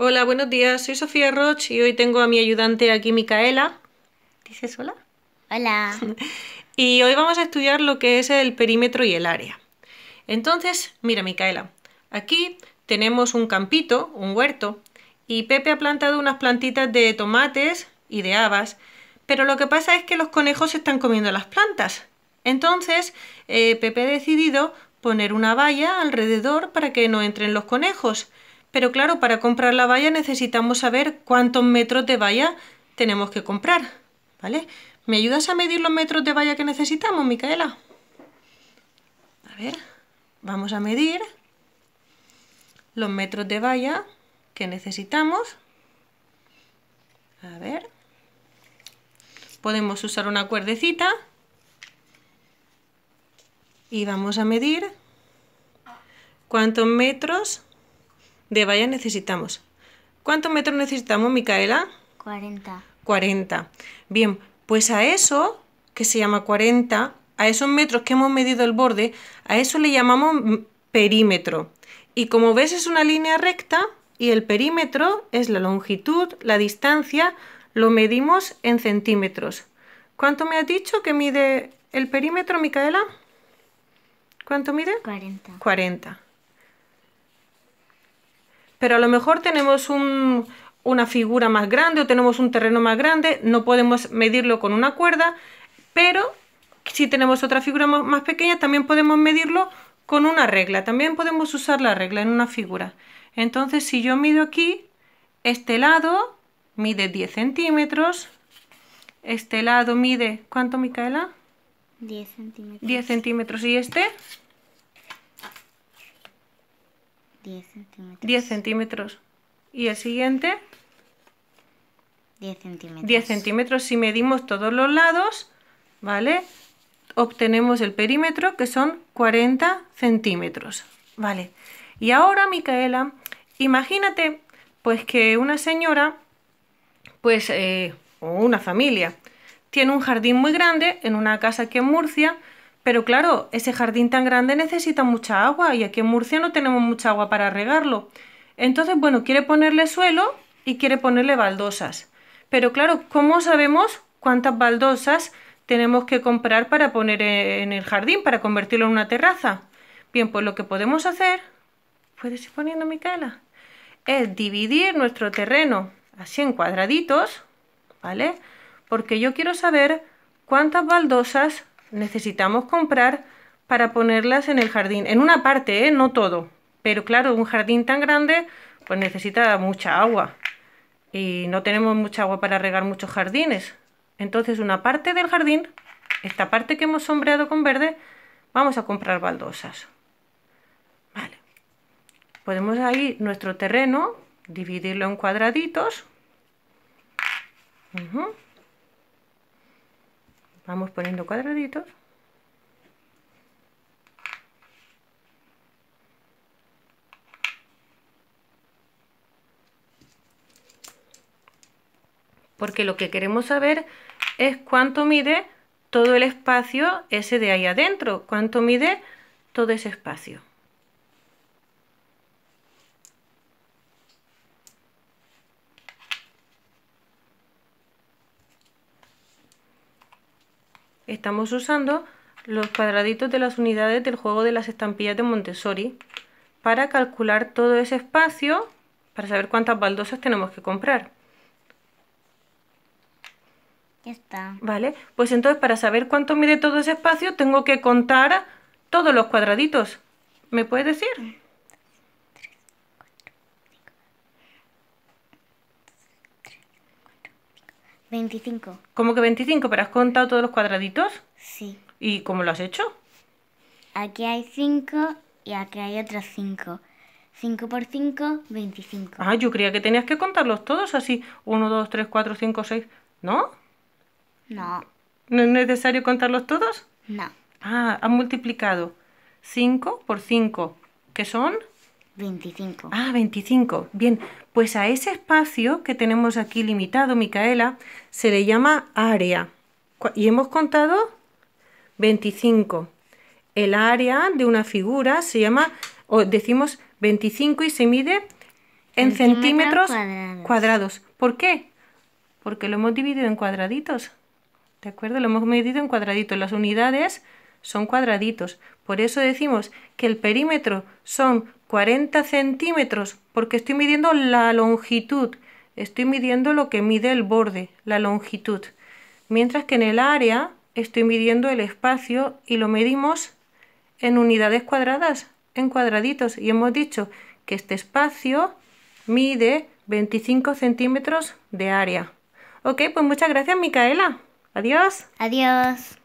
Hola, buenos días. Soy Sofía Roche y hoy tengo a mi ayudante aquí, Micaela. ¿Dices hola? Hola. y hoy vamos a estudiar lo que es el perímetro y el área. Entonces, mira, Micaela, aquí tenemos un campito, un huerto, y Pepe ha plantado unas plantitas de tomates y de habas, pero lo que pasa es que los conejos se están comiendo las plantas. Entonces, eh, Pepe ha decidido poner una valla alrededor para que no entren los conejos. Pero claro, para comprar la valla necesitamos saber cuántos metros de valla tenemos que comprar, ¿vale? ¿Me ayudas a medir los metros de valla que necesitamos, Micaela? A ver, vamos a medir los metros de valla que necesitamos. A ver, podemos usar una cuerdecita y vamos a medir cuántos metros de valla necesitamos. ¿Cuántos metros necesitamos, Micaela? 40. 40. Bien, pues a eso, que se llama 40, a esos metros que hemos medido el borde, a eso le llamamos perímetro. Y como ves es una línea recta y el perímetro es la longitud, la distancia, lo medimos en centímetros. ¿Cuánto me has dicho que mide el perímetro, Micaela? ¿Cuánto mide? 40. 40 pero a lo mejor tenemos una figura más grande o tenemos un terreno más grande, no podemos medirlo con una cuerda, pero si tenemos otra figura más pequeña también podemos medirlo con una regla, también podemos usar la regla en una figura. Entonces si yo mido aquí, este lado mide 10 centímetros, este lado mide, ¿cuánto Micaela? 10 centímetros. 10 centímetros y este 10 centímetros. ¿Y el siguiente? 10 centímetros. 10 centímetros. Si medimos todos los lados, ¿vale? Obtenemos el perímetro que son 40 centímetros. ¿Vale? Y ahora, Micaela, imagínate pues que una señora, pues, eh, o una familia, tiene un jardín muy grande en una casa aquí en Murcia, pero claro, ese jardín tan grande necesita mucha agua y aquí en Murcia no tenemos mucha agua para regarlo. Entonces, bueno, quiere ponerle suelo y quiere ponerle baldosas. Pero claro, ¿cómo sabemos cuántas baldosas tenemos que comprar para poner en el jardín, para convertirlo en una terraza? Bien, pues lo que podemos hacer, ¿puedes ir poniendo Micaela? Es dividir nuestro terreno así en cuadraditos, ¿vale? Porque yo quiero saber cuántas baldosas necesitamos comprar para ponerlas en el jardín. En una parte, ¿eh? no todo. Pero claro, un jardín tan grande pues necesita mucha agua. Y no tenemos mucha agua para regar muchos jardines. Entonces una parte del jardín, esta parte que hemos sombreado con verde, vamos a comprar baldosas. Vale. Podemos ahí nuestro terreno, dividirlo en cuadraditos vamos poniendo cuadraditos porque lo que queremos saber es cuánto mide todo el espacio ese de ahí adentro, cuánto mide todo ese espacio. estamos usando los cuadraditos de las unidades del juego de las estampillas de Montessori para calcular todo ese espacio para saber cuántas baldosas tenemos que comprar. Ya está. Vale, pues entonces para saber cuánto mide todo ese espacio tengo que contar todos los cuadraditos. ¿Me puedes decir? 25. ¿Cómo que 25? ¿Pero has contado todos los cuadraditos? Sí. ¿Y cómo lo has hecho? Aquí hay 5 y aquí hay otros 5. 5 por 5, 25. Ah, yo creía que tenías que contarlos todos así. 1, 2, 3, 4, 5, 6. ¿No? No. ¿No es necesario contarlos todos? No. Ah, han multiplicado 5 por 5, que son 25. Ah, 25. Bien, pues a ese espacio que tenemos aquí limitado, Micaela, se le llama área. Y hemos contado 25. El área de una figura se llama, o decimos 25 y se mide en centímetros, cuadrados. ¿Por qué? Porque lo hemos dividido en cuadraditos. ¿De acuerdo? Lo hemos medido en cuadraditos. Las unidades son cuadraditos. Por eso decimos que el perímetro son 40 centímetros, porque estoy midiendo la longitud, estoy midiendo lo que mide el borde, la longitud. Mientras que en el área estoy midiendo el espacio y lo medimos en unidades cuadradas, en cuadraditos. Y hemos dicho que este espacio mide 25 centímetros de área. Ok, pues muchas gracias Micaela. Adiós. Adiós.